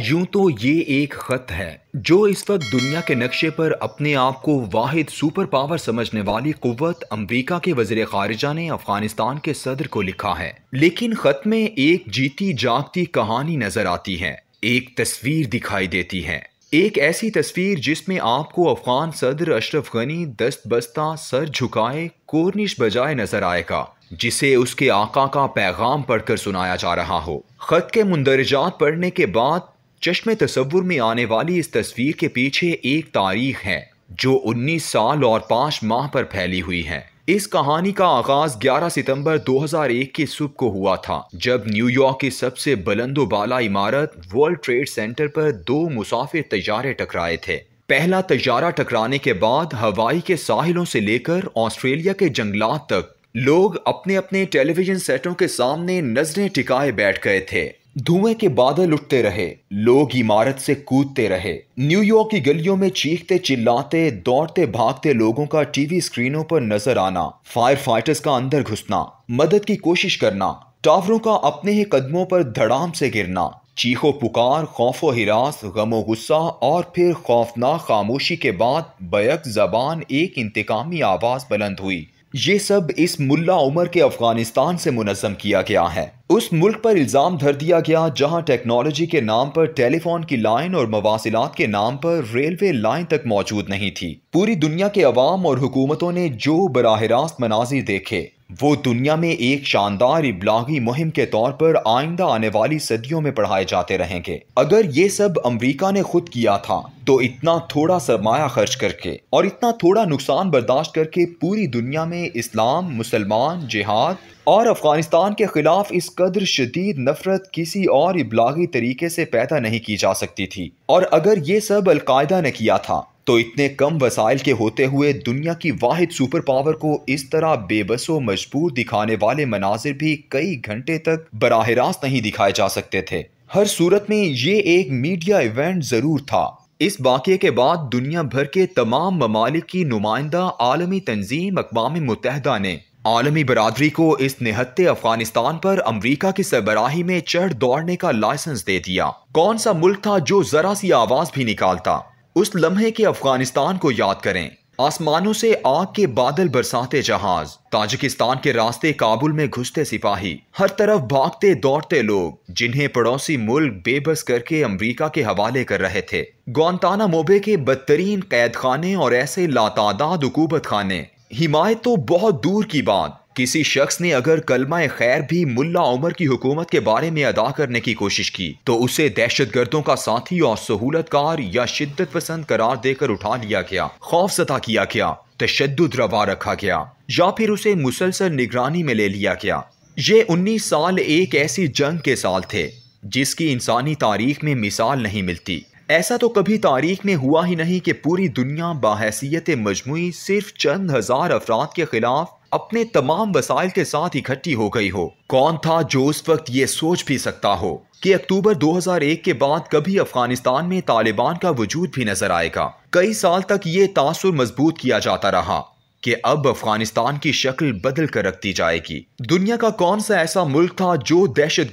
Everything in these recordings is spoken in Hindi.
यूं तो ये एक ख़त है जो इस वक्त दुनिया के नक्शे पर अपने आप को वाहिद सुपर पावर समझने वाली कुत अमरीका के वजीर खारजा ने अफगानिस्तान के सदर को लिखा है लेकिन ख़त में एक जीती जागती कहानी नज़र आती है एक तस्वीर दिखाई देती है एक ऐसी तस्वीर जिसमें आपको अफगान सदर अशरफ गनी दस्त बस्ता सर झुकाए कोर्निश बजाए नजर आएगा जिसे उसके आका का पैगाम पढ़कर सुनाया जा रहा हो खत के मुंदरजात पढ़ने के बाद चश्म तस्वुर में आने वाली इस तस्वीर के पीछे एक तारीख है जो 19 साल और 5 माह पर फैली हुई है इस कहानी का आगाज 11 सितंबर 2001 के सुबह को हुआ था जब न्यूयॉर्क की सबसे बुलंदोबाला इमारत वर्ल्ड ट्रेड सेंटर पर दो मुसाफिर तजारे टकराए थे पहला तजारा टकराने के बाद हवाई के साहिलों से लेकर ऑस्ट्रेलिया के जंगलात तक लोग अपने अपने टेलीविजन सेटों के सामने नजरें टिकाए बैठ गए थे धुएं के बादल उठते रहे लोग इमारत से कूदते रहे न्यूयॉर्क की गलियों में चीखते चिल्लाते दौड़ते भागते लोगों का टीवी स्क्रीनों पर नजर आना फायर फाइटर्स का अंदर घुसना मदद की कोशिश करना टावरों का अपने ही कदमों पर धड़ाम से गिरना चीखो पुकार खौफो हिरास गमो गुस्सा और फिर खौफनाक खामोशी के बाद बैक जबान एक इंतकामी आवाज बुलंद हुई ये सब इस मुल्ला उमर के अफगानिस्तान से मुनजम किया गया है उस मुल्क पर इल्ज़ाम धर दिया गया जहां टेक्नोलॉजी के नाम पर टेलीफोन की लाइन और मवासिलात के नाम पर रेलवे लाइन तक मौजूद नहीं थी पूरी दुनिया के अवाम और हुकूमतों ने जो बरह रास्त मनाजिर देखे वो दुनिया में एक शानदार इबलागी मुहिम के तौर पर आइंदा आने वाली सदियों में पढ़ाए जाते रहेंगे अगर ये सब अमरीका ने खुद किया था तो इतना थोड़ा सरमाया खर्च करके और इतना थोड़ा नुकसान बर्दाश्त करके पूरी दुनिया में इस्लाम मुसलमान जिहाद और अफगानिस्तान के खिलाफ इस कदर शदीद नफरत किसी और इबलागी तरीके से पैदा नहीं की जा सकती थी और अगर ये सब अलकायदा ने किया था तो इतने कम वसाइल के होते हुए दुनिया की वाहिद सुपर पावर को इस तरह बेबस व मजबूर दिखाने वाले मनाजिर भी कई घंटे तक बरह रास्त नहीं दिखाए जा सकते थे हर सूरत में ये एक मीडिया इवेंट ज़रूर था इस वाक़े के बाद दुनिया भर के तमाम ममालिक की नुमाइंदा आलमी तंजीम अकवा मुतहदा ने आलमी बरदरी को इस निहत्ते अफगानिस्तान पर अमरीका की सरबराही में चढ़ दौड़ने का लाइसेंस दे दिया कौन सा मुल्क था जो ज़रा सी आवाज़ भी निकालता उस लम्हे के अफगानिस्तान को याद करें आसमानों से आग के बादल बरसाते जहाज ताजिकिस्तान के रास्ते काबुल में घुसते सिपाही हर तरफ भागते दौड़ते लोग जिन्हें पड़ोसी मुल्क बेबस करके अमेरिका के हवाले कर रहे थे गौनताना मोबे के बदतरीन कैद खाने और ऐसे लातादाद हुकूमत खाने हिमायत तो बहुत दूर की बात किसी शख्स ने अगर कलमा खैर भी मुल्ला उमर की हुकूमत के बारे में अदा करने की कोशिश की तो उसे दहशत गर्दों का साथी और सहूलतकार या शिद्दत पसंद करार देकर उठा लिया गया खौफ सता किया गया तशद रवा रखा गया या फिर उसे मुसलसल निगरानी में ले लिया गया ये उन्नीस साल एक ऐसी जंग के साल थे जिसकी इंसानी तारीख में मिसाल नहीं मिलती ऐसा तो कभी तारीख में हुआ ही नहीं कि पूरी दुनिया बाहसीत मजमू सिर्फ चंद हज़ार अफराद के खिलाफ अपने तमाम वसाइल के साथ इकट्ठी हो गई हो कौन था जो उस वक्त ये सोच भी सकता हो कि अक्टूबर 2001 के बाद कभी अफगानिस्तान में तालिबान का वजूद भी नजर आएगा कई साल तक ये तासुर मजबूत किया जाता रहा कि अब अफगानिस्तान की शक्ल बदल कर रख दी जाएगी दुनिया का कौन सा ऐसा मुल्क था जो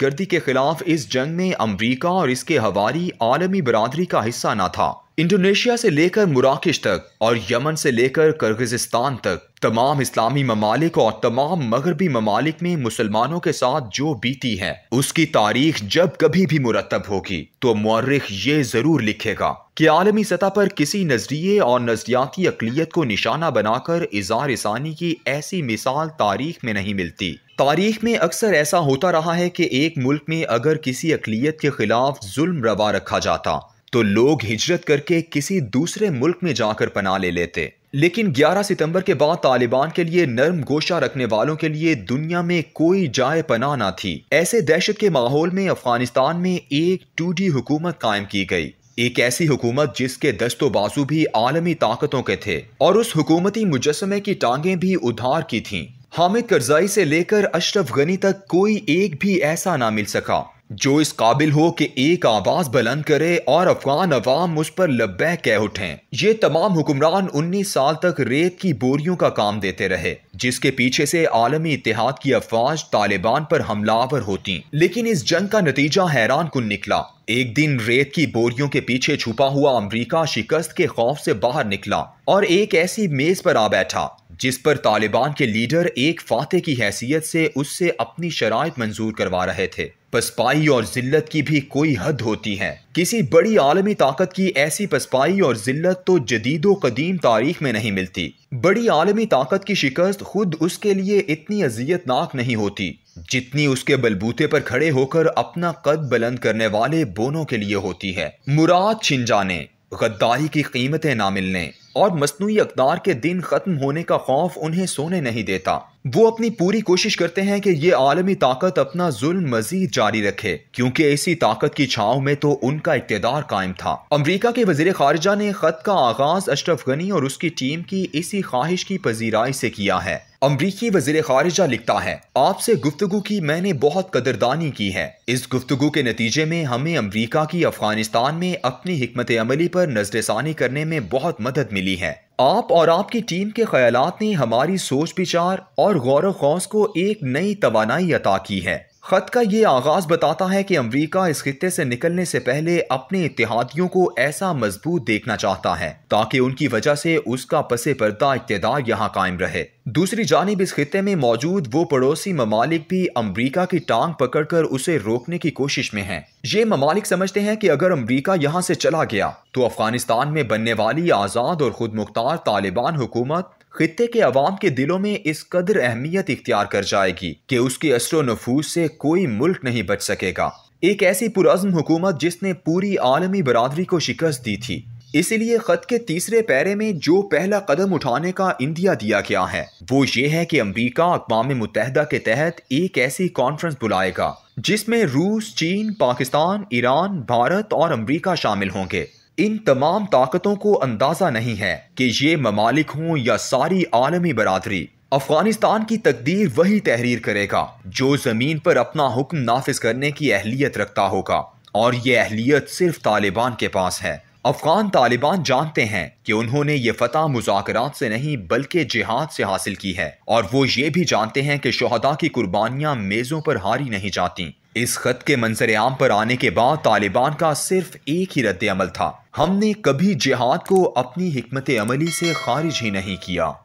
गर्दी के खिलाफ इस जंग में अमरीका और इसके हवारी आलमी बरदरी का हिस्सा न था इंडोनेशिया से लेकर मुराकिश तक और यमन से लेकर कर्गिजिस्तान तक तमाम इस्लामी ममालिक और तमाम मगरबी ममालिक में मुसलमानों के साथ जो बीती है उसकी तारीख जब कभी भी मुरतब होगी तो मर्रख ये ज़रूर लिखेगा कि आलमी सतह पर किसी नज़रिए और नज़रियाती अकलीत को निशाना बनाकर इजार इसानी की ऐसी मिसाल तारीख में नहीं मिलती तारीख में अक्सर ऐसा होता रहा है कि एक मुल्क में अगर किसी अकलीत के ख़िलाफ़ जुल्म रवा रखा जाता तो लोग हिजरत करके किसी दूसरे मुल्क में जाकर पना ले लेते लेकिन 11 सितंबर के बाद तालिबान के लिए नर्म गोशा रखने वालों के लिए दुनिया में कोई जाए पना ना थी ऐसे दहशत के माहौल में अफगानिस्तान में एक डी हुकूमत कायम की गई एक ऐसी हुकूमत जिसके दस्तो बाजू भी आलमी ताकतों के थे और उस हुकूमती मुजस्मे की टांगें भी उधार की थीं हामिद करजाई से लेकर अशरफ गनी तक कोई एक भी ऐसा ना मिल सका जो इस काबिल हो कि एक आवाज बुलंद करे और अफगान अवाम उस पर लब्बे कह उठें ये तमाम हुक्मरान उन्नीस साल तक रेत की बोरियों का काम देते रहे जिसके पीछे से आलमी इतिहाद की अफवाज तालिबान पर हमलावर होती लेकिन इस जंग का नतीजा हैरान कन निकला एक दिन रेत की बोरियों के पीछे छुपा हुआ अमरीका शिकस्त के खौफ से बाहर निकला और एक ऐसी मेज पर आ बैठा जिस पर तालिबान के लीडर एक फाते की हैसियत से उससे अपनी शराय मंजूर करवा रहे थे पसपाई और जिल्लत की भी कोई हद होती है किसी बड़ी आलमी ताकत की ऐसी पसपाई और जिल्लत तो जदीदो कदीम तारीख में नहीं मिलती बड़ी आलमी ताकत की शिकस्त खुद उसके लिए इतनी अजियतनाक नहीं होती जितनी उसके बलबूते पर खड़े होकर अपना कद बुलंद करने वाले बोनों के लिए होती है मुराद छिंजाने गद्दारी की कीमतें ना मिलने और मसनू अकदार के दिन ख़त्म होने का खौफ उन्हें सोने नहीं देता वो अपनी पूरी कोशिश करते हैं कि ये आलमी ताकत अपना जुल्म मजीद जारी रखे क्योंकि इसी ताकत की छाव में तो उनका इकतदार कायम था अमरीका के वजीर खारजा ने ख़त का आगाज़ अशरफ गनी और उसकी टीम की इसी ख्वाहिश की पजीराई से किया है अमरीकी वजीर खारिजा लिखता है आपसे गुफ्तु की मैंने बहुत कदरदानी की है इस गुफ्तु के नतीजे में हमें अमरीका की अफगानिस्तान में अपनी हमत अमली पर नजरसानी करने में बहुत मदद मिली है आप और आपकी टीम के ख्याल ने हमारी सोच विचार और गौरव खौस को एक नई तोानाई अता की है खत का ये आगाज बताता है कि अमरीका इस खत्े से निकलने से पहले अपने इतिहादियों को ऐसा मजबूत देखना चाहता है ताकि उनकी वजह से उसका पसे पर्दा इकतदार यहाँ कायम रहे दूसरी जानब इस खत्े में मौजूद वो पड़ोसी ममालिक भी अमरीका की टांग पकड़ कर उसे रोकने की कोशिश में हैं। ये ममालिक समझते हैं कि अगर अमरीका यहाँ से चला गया तो अफगानिस्तान में बनने वाली आज़ाद और खुद मुख्तार तालिबान हुकूमत खत्े के अवाम के दिलों में इस कदर अहमियत इख्तियार कर जाएगी कि उसके असर नफूज से कोई मुल्क नहीं बच सकेगा एक ऐसी पुरज़म हुकूमत जिसने पूरी आलमी बरदरी को शिकस्त दी थी इसीलिए खत के तीसरे पैरे में जो पहला कदम उठाने का इंदिया दिया गया है वो ये है कि अमरीका अकवा मुतहदा के तहत एक ऐसी कॉन्फ्रेंस बुलाएगा जिसमें रूस चीन पाकिस्तान ईरान भारत और अमरीका शामिल होंगे इन तमाम ताकतों को अंदाज़ा नहीं है कि ये ममालिक हों या सारी आलमी बरदरी अफगानिस्तान की तकदीर वही तहरीर करेगा जो ज़मीन पर अपना हुक्म नाफिज करने की अहलियत रखता होगा और ये अहलियत सिर्फ तालिबान के पास है अफगान तालिबान जानते हैं कि उन्होंने ये फतह मुजात से नहीं बल्कि जिहाद से हासिल की है और वो ये भी जानते हैं कि शहदा की कुर्बानियाँ मेज़ों पर हारी नहीं जाती इस खत के मंजर आम पर आने के बाद तालिबान का सिर्फ एक ही रद्द अमल था हमने कभी जिहाद को अपनी हमत अमली से खारिज ही नहीं किया